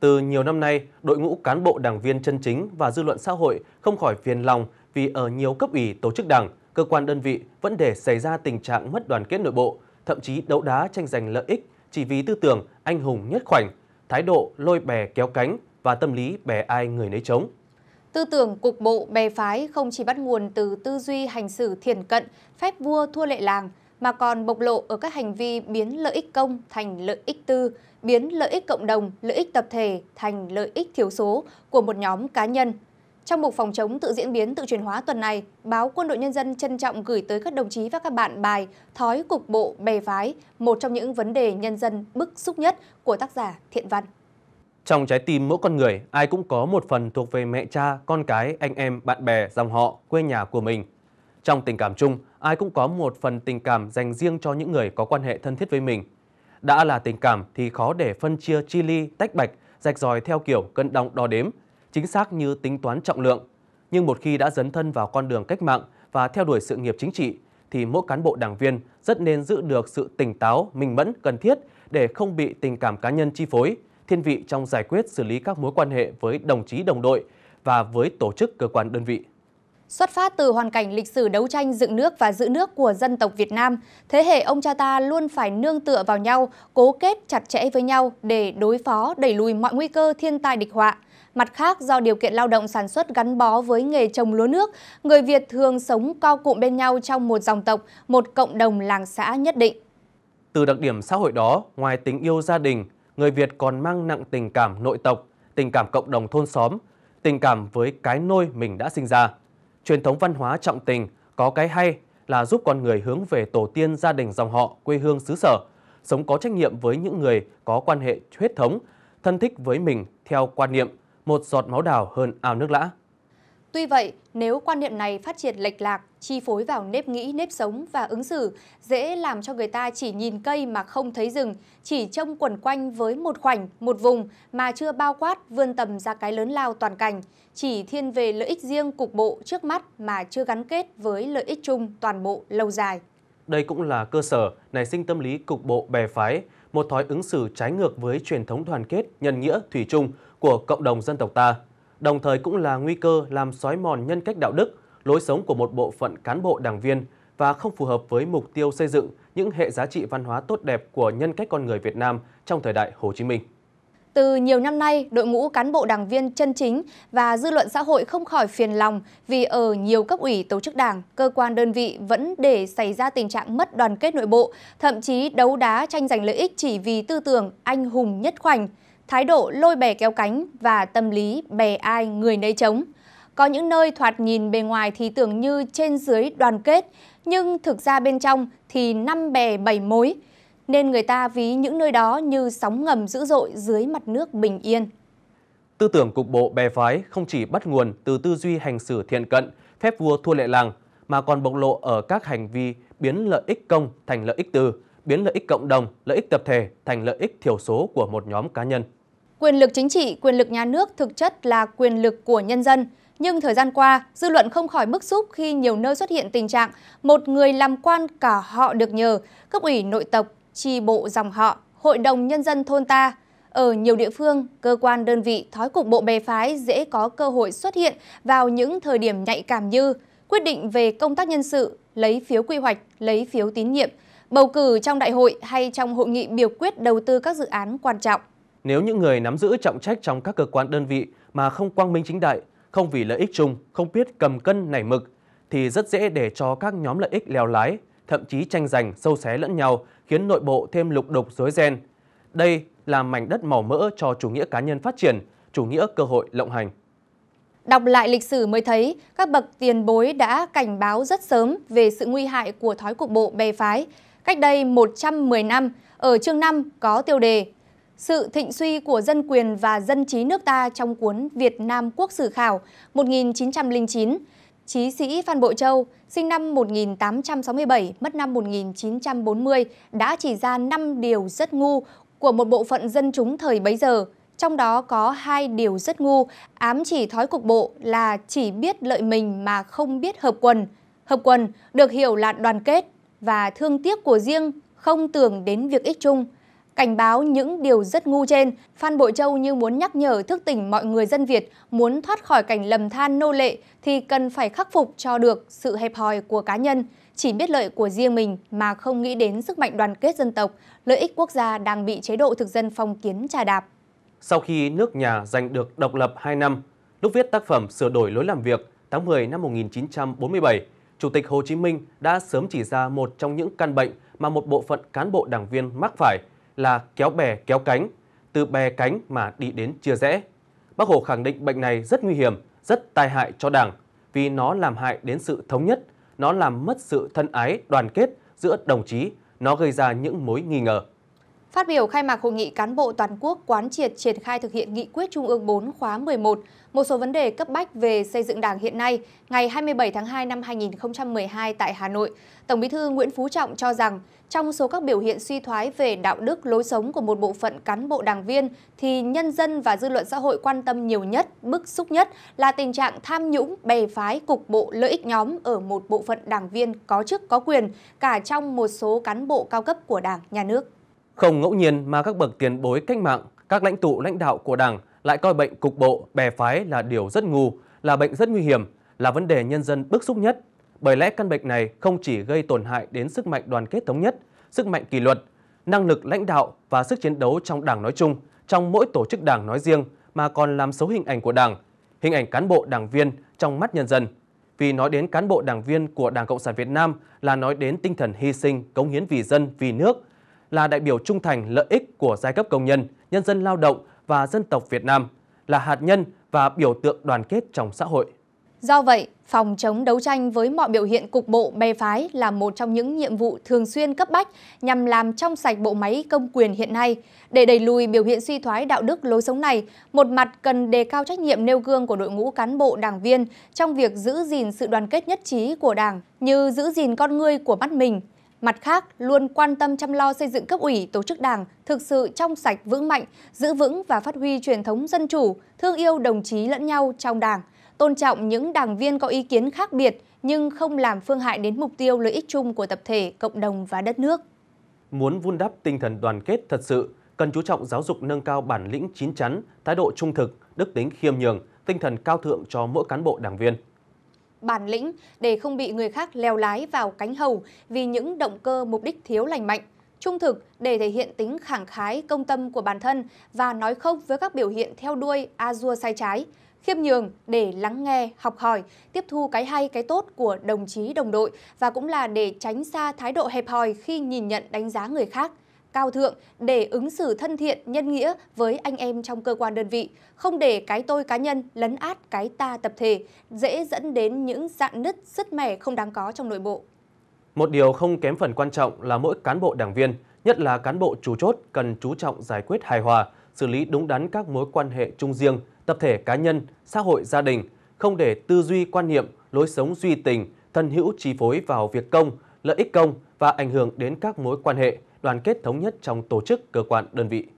Từ nhiều năm nay, đội ngũ cán bộ đảng viên chân chính và dư luận xã hội không khỏi phiền lòng vì ở nhiều cấp ủy tổ chức đảng, cơ quan đơn vị vẫn để xảy ra tình trạng mất đoàn kết nội bộ, thậm chí đấu đá tranh giành lợi ích chỉ vì tư tưởng anh hùng nhất khoảnh, thái độ lôi bè kéo cánh và tâm lý bè ai người nấy chống. Tư tưởng cục bộ bè phái không chỉ bắt nguồn từ tư duy hành xử thiền cận, phép vua thua lệ làng mà còn bộc lộ ở các hành vi biến lợi ích công thành lợi ích tư, biến lợi ích cộng đồng, lợi ích tập thể thành lợi ích thiểu số của một nhóm cá nhân. Trong mục phòng chống tự diễn biến tự chuyển hóa tuần này, báo Quân đội Nhân dân trân trọng gửi tới các đồng chí và các bạn bài Thói cục bộ bè phái, một trong những vấn đề nhân dân bức xúc nhất của tác giả Thiện Văn. Trong trái tim mỗi con người, ai cũng có một phần thuộc về mẹ cha, con cái, anh em, bạn bè, dòng họ, quê nhà của mình. Trong tình cảm chung, ai cũng có một phần tình cảm dành riêng cho những người có quan hệ thân thiết với mình. Đã là tình cảm thì khó để phân chia chi ly, tách bạch, rạch ròi theo kiểu cân đong đo đếm, chính xác như tính toán trọng lượng. Nhưng một khi đã dấn thân vào con đường cách mạng và theo đuổi sự nghiệp chính trị, thì mỗi cán bộ đảng viên rất nên giữ được sự tỉnh táo, minh mẫn, cần thiết để không bị tình cảm cá nhân chi phối, thiên vị trong giải quyết xử lý các mối quan hệ với đồng chí đồng đội và với tổ chức cơ quan đơn vị. Xuất phát từ hoàn cảnh lịch sử đấu tranh dựng nước và giữ nước của dân tộc Việt Nam, thế hệ ông cha ta luôn phải nương tựa vào nhau, cố kết chặt chẽ với nhau để đối phó đẩy lùi mọi nguy cơ thiên tai địch họa. Mặt khác, do điều kiện lao động sản xuất gắn bó với nghề trồng lúa nước, người Việt thường sống co cụm bên nhau trong một dòng tộc, một cộng đồng làng xã nhất định. Từ đặc điểm xã hội đó, ngoài tình yêu gia đình, người Việt còn mang nặng tình cảm nội tộc, tình cảm cộng đồng thôn xóm, tình cảm với cái nôi mình đã sinh ra. Truyền thống văn hóa trọng tình có cái hay là giúp con người hướng về tổ tiên gia đình dòng họ, quê hương xứ sở, sống có trách nhiệm với những người có quan hệ huyết thống, thân thích với mình theo quan niệm một giọt máu đào hơn ao nước lã. Tuy vậy, nếu quan niệm này phát triển lệch lạc, chi phối vào nếp nghĩ, nếp sống và ứng xử, dễ làm cho người ta chỉ nhìn cây mà không thấy rừng, chỉ trông quẩn quanh với một khoảnh, một vùng mà chưa bao quát vươn tầm ra cái lớn lao toàn cảnh, chỉ thiên về lợi ích riêng cục bộ trước mắt mà chưa gắn kết với lợi ích chung toàn bộ lâu dài. Đây cũng là cơ sở nảy sinh tâm lý cục bộ bè phái, một thói ứng xử trái ngược với truyền thống đoàn kết, nhân nghĩa, thủy chung của cộng đồng dân tộc ta đồng thời cũng là nguy cơ làm xói mòn nhân cách đạo đức, lối sống của một bộ phận cán bộ đảng viên và không phù hợp với mục tiêu xây dựng những hệ giá trị văn hóa tốt đẹp của nhân cách con người Việt Nam trong thời đại Hồ Chí Minh. Từ nhiều năm nay, đội ngũ cán bộ đảng viên chân chính và dư luận xã hội không khỏi phiền lòng vì ở nhiều cấp ủy tổ chức đảng, cơ quan đơn vị vẫn để xảy ra tình trạng mất đoàn kết nội bộ, thậm chí đấu đá tranh giành lợi ích chỉ vì tư tưởng anh hùng nhất khoảnh thái độ lôi bè kéo cánh và tâm lý bè ai người nấy chống. Có những nơi thoạt nhìn bề ngoài thì tưởng như trên dưới đoàn kết, nhưng thực ra bên trong thì năm bè bảy mối, nên người ta ví những nơi đó như sóng ngầm dữ dội dưới mặt nước bình yên. Tư tưởng cục bộ bè phái không chỉ bắt nguồn từ tư duy hành xử thiện cận, phép vua thua lệ làng, mà còn bộc lộ ở các hành vi biến lợi ích công thành lợi ích tư, biến lợi ích cộng đồng, lợi ích tập thể thành lợi ích thiểu số của một nhóm cá nhân. Quyền lực chính trị, quyền lực nhà nước thực chất là quyền lực của nhân dân. Nhưng thời gian qua, dư luận không khỏi bức xúc khi nhiều nơi xuất hiện tình trạng một người làm quan cả họ được nhờ, cấp ủy nội tộc, tri bộ dòng họ, hội đồng nhân dân thôn ta. Ở nhiều địa phương, cơ quan đơn vị thói cục bộ bè phái dễ có cơ hội xuất hiện vào những thời điểm nhạy cảm như quyết định về công tác nhân sự, lấy phiếu quy hoạch, lấy phiếu tín nhiệm, bầu cử trong đại hội hay trong hội nghị biểu quyết đầu tư các dự án quan trọng. Nếu những người nắm giữ trọng trách trong các cơ quan đơn vị mà không quang minh chính đại, không vì lợi ích chung, không biết cầm cân nảy mực, thì rất dễ để cho các nhóm lợi ích leo lái, thậm chí tranh giành sâu xé lẫn nhau, khiến nội bộ thêm lục đục rối ren. Đây là mảnh đất màu mỡ cho chủ nghĩa cá nhân phát triển, chủ nghĩa cơ hội lộng hành. Đọc lại lịch sử mới thấy, các bậc tiền bối đã cảnh báo rất sớm về sự nguy hại của thói cục bộ bè phái. Cách đây 110 năm, ở chương 5 có tiêu đề sự thịnh suy của dân quyền và dân trí nước ta trong cuốn Việt Nam Quốc Sử Khảo 1909, Chí sĩ Phan Bộ Châu, sinh năm 1867, mất năm 1940, đã chỉ ra 5 điều rất ngu của một bộ phận dân chúng thời bấy giờ. Trong đó có hai điều rất ngu, ám chỉ thói cục bộ là chỉ biết lợi mình mà không biết hợp quần. Hợp quần được hiểu là đoàn kết và thương tiếc của riêng, không tưởng đến việc ích chung. Cảnh báo những điều rất ngu trên, Phan Bội Châu như muốn nhắc nhở thức tỉnh mọi người dân Việt muốn thoát khỏi cảnh lầm than nô lệ thì cần phải khắc phục cho được sự hẹp hòi của cá nhân, chỉ biết lợi của riêng mình mà không nghĩ đến sức mạnh đoàn kết dân tộc, lợi ích quốc gia đang bị chế độ thực dân phong kiến trà đạp. Sau khi nước nhà giành được độc lập 2 năm, lúc viết tác phẩm Sửa đổi lối làm việc tháng 10 năm 1947, Chủ tịch Hồ Chí Minh đã sớm chỉ ra một trong những căn bệnh mà một bộ phận cán bộ đảng viên mắc phải – là kéo bè kéo cánh, từ bè cánh mà đi đến chia rẽ. Bác Hồ khẳng định bệnh này rất nguy hiểm, rất tai hại cho Đảng vì nó làm hại đến sự thống nhất, nó làm mất sự thân ái, đoàn kết giữa đồng chí, nó gây ra những mối nghi ngờ. Phát biểu khai mạc hội nghị cán bộ toàn quốc quán triệt triển khai thực hiện nghị quyết Trung ương 4 khóa 11, một số vấn đề cấp bách về xây dựng Đảng hiện nay, ngày 27 tháng 2 năm 2012 tại Hà Nội, Tổng Bí thư Nguyễn Phú Trọng cho rằng trong số các biểu hiện suy thoái về đạo đức lối sống của một bộ phận cán bộ đảng viên thì nhân dân và dư luận xã hội quan tâm nhiều nhất, bức xúc nhất là tình trạng tham nhũng, bè phái, cục bộ lợi ích nhóm ở một bộ phận đảng viên có chức có quyền cả trong một số cán bộ cao cấp của Đảng, nhà nước. Không ngẫu nhiên mà các bậc tiền bối cách mạng, các lãnh tụ lãnh đạo của Đảng lại coi bệnh cục bộ, bè phái là điều rất ngu, là bệnh rất nguy hiểm, là vấn đề nhân dân bức xúc nhất. Bởi lẽ căn bệnh này không chỉ gây tổn hại đến sức mạnh đoàn kết thống nhất, sức mạnh kỷ luật, năng lực lãnh đạo và sức chiến đấu trong Đảng nói chung, trong mỗi tổ chức Đảng nói riêng mà còn làm xấu hình ảnh của Đảng, hình ảnh cán bộ đảng viên trong mắt nhân dân. Vì nói đến cán bộ đảng viên của Đảng Cộng sản Việt Nam là nói đến tinh thần hy sinh, cống hiến vì dân, vì nước – là đại biểu trung thành lợi ích của giai cấp công nhân, nhân dân lao động và dân tộc Việt Nam, là hạt nhân và biểu tượng đoàn kết trong xã hội. Do vậy, phòng chống đấu tranh với mọi biểu hiện cục bộ bè phái là một trong những nhiệm vụ thường xuyên cấp bách nhằm làm trong sạch bộ máy công quyền hiện nay. Để đẩy lùi biểu hiện suy thoái đạo đức lối sống này, một mặt cần đề cao trách nhiệm nêu gương của đội ngũ cán bộ đảng viên trong việc giữ gìn sự đoàn kết nhất trí của đảng như giữ gìn con người của mắt mình, Mặt khác, luôn quan tâm chăm lo xây dựng cấp ủy, tổ chức đảng thực sự trong sạch vững mạnh, giữ vững và phát huy truyền thống dân chủ, thương yêu đồng chí lẫn nhau trong đảng, tôn trọng những đảng viên có ý kiến khác biệt nhưng không làm phương hại đến mục tiêu lợi ích chung của tập thể, cộng đồng và đất nước. Muốn vun đắp tinh thần đoàn kết thật sự, cần chú trọng giáo dục nâng cao bản lĩnh chín chắn, thái độ trung thực, đức tính khiêm nhường, tinh thần cao thượng cho mỗi cán bộ đảng viên bản lĩnh để không bị người khác leo lái vào cánh hầu vì những động cơ mục đích thiếu lành mạnh, trung thực để thể hiện tính khẳng khái công tâm của bản thân và nói không với các biểu hiện theo đuôi a dua sai trái, khiêm nhường để lắng nghe, học hỏi, tiếp thu cái hay cái tốt của đồng chí đồng đội và cũng là để tránh xa thái độ hẹp hòi khi nhìn nhận đánh giá người khác – cao thượng để ứng xử thân thiện, nhân nghĩa với anh em trong cơ quan đơn vị, không để cái tôi cá nhân lấn át cái ta tập thể, dễ dẫn đến những dạn nứt sứt mẻ không đáng có trong nội bộ. Một điều không kém phần quan trọng là mỗi cán bộ đảng viên, nhất là cán bộ chủ chốt cần chú trọng giải quyết hài hòa, xử lý đúng đắn các mối quan hệ chung riêng, tập thể cá nhân, xã hội gia đình, không để tư duy quan niệm, lối sống duy tình, thân hữu chi phối vào việc công, lợi ích công và ảnh hưởng đến các mối quan hệ – đoàn kết thống nhất trong tổ chức cơ quan đơn vị